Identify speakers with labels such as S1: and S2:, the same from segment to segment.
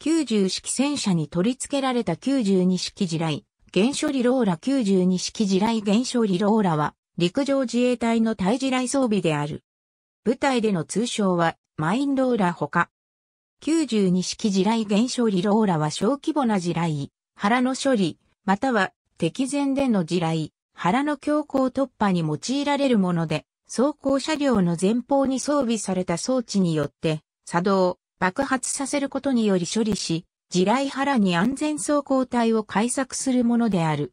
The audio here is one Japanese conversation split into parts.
S1: 90式戦車に取り付けられた92式地雷、原処理ローラ92式地雷原処理ローラは、陸上自衛隊の対地雷装備である。部隊での通称は、マインローラほか。92式地雷原処理ローラは小規模な地雷、腹の処理、または敵前での地雷、腹の強行突破に用いられるもので、走行車両の前方に装備された装置によって、作動、爆発させることにより処理し、地雷腹に安全走行体を改作するものである。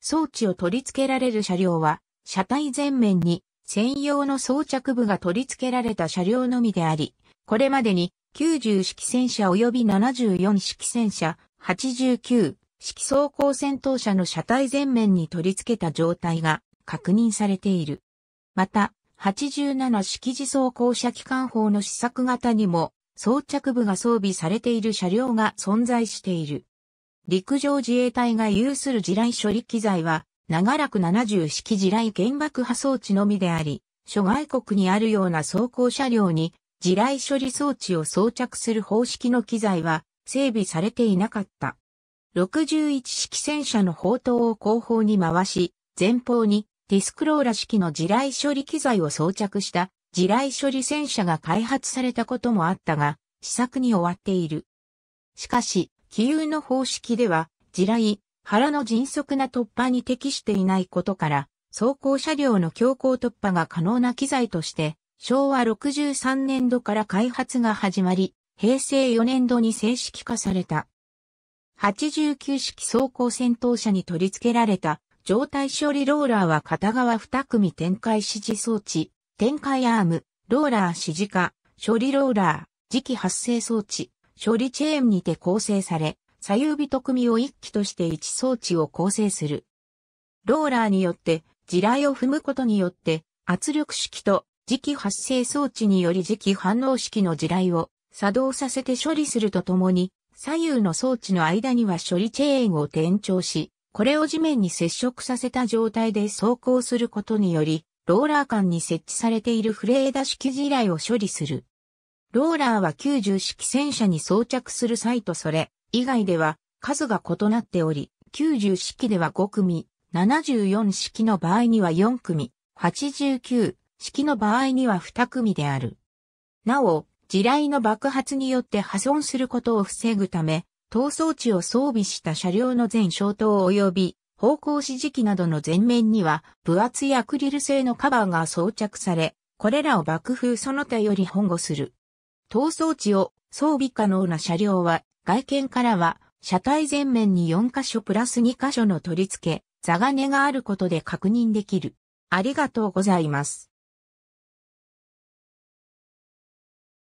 S1: 装置を取り付けられる車両は、車体前面に専用の装着部が取り付けられた車両のみであり、これまでに90式戦車及び74式戦車、89式装甲戦闘車の車体前面に取り付けた状態が確認されている。また、87式自走行車機関砲の試作型にも装着部が装備されている車両が存在している。陸上自衛隊が有する地雷処理機材は、長らく70式地雷原爆破装置のみであり、諸外国にあるような装甲車両に地雷処理装置を装着する方式の機材は整備されていなかった。61式戦車の砲塔を後方に回し、前方にディスクローラ式の地雷処理機材を装着した地雷処理戦車が開発されたこともあったが、試作に終わっている。しかし、機運の方式では、地雷、腹の迅速な突破に適していないことから、走行車両の強行突破が可能な機材として、昭和63年度から開発が始まり、平成4年度に正式化された。89式走行戦闘車に取り付けられた状態処理ローラーは片側2組展開指示装置、展開アーム、ローラー指示化、処理ローラー、磁気発生装置、処理チェーンにて構成され、左右人組を一機として一装置を構成する。ローラーによって、地雷を踏むことによって、圧力式と磁気発生装置により磁気反応式の地雷を作動させて処理するとともに、左右の装置の間には処理チェーンを転調し、これを地面に接触させた状態で走行することにより、ローラー間に設置されているフレーダ式地雷を処理する。ローラーは90式戦車に装着する際とそれ以外では数が異なっており、90式では5組、74式の場合には4組、89式の場合には2組である。なお、地雷の爆発によって破損することを防ぐため、逃走地を装備した車両の全消灯及び方向指示器などの前面には分厚いアクリル製のカバーが装着され、これらを爆風その他より保護する。逃走地を装備可能な車両は、外見からは、車体前面に4箇所プラス2箇所の取り付け、座金があることで確認できる。ありがとうございます。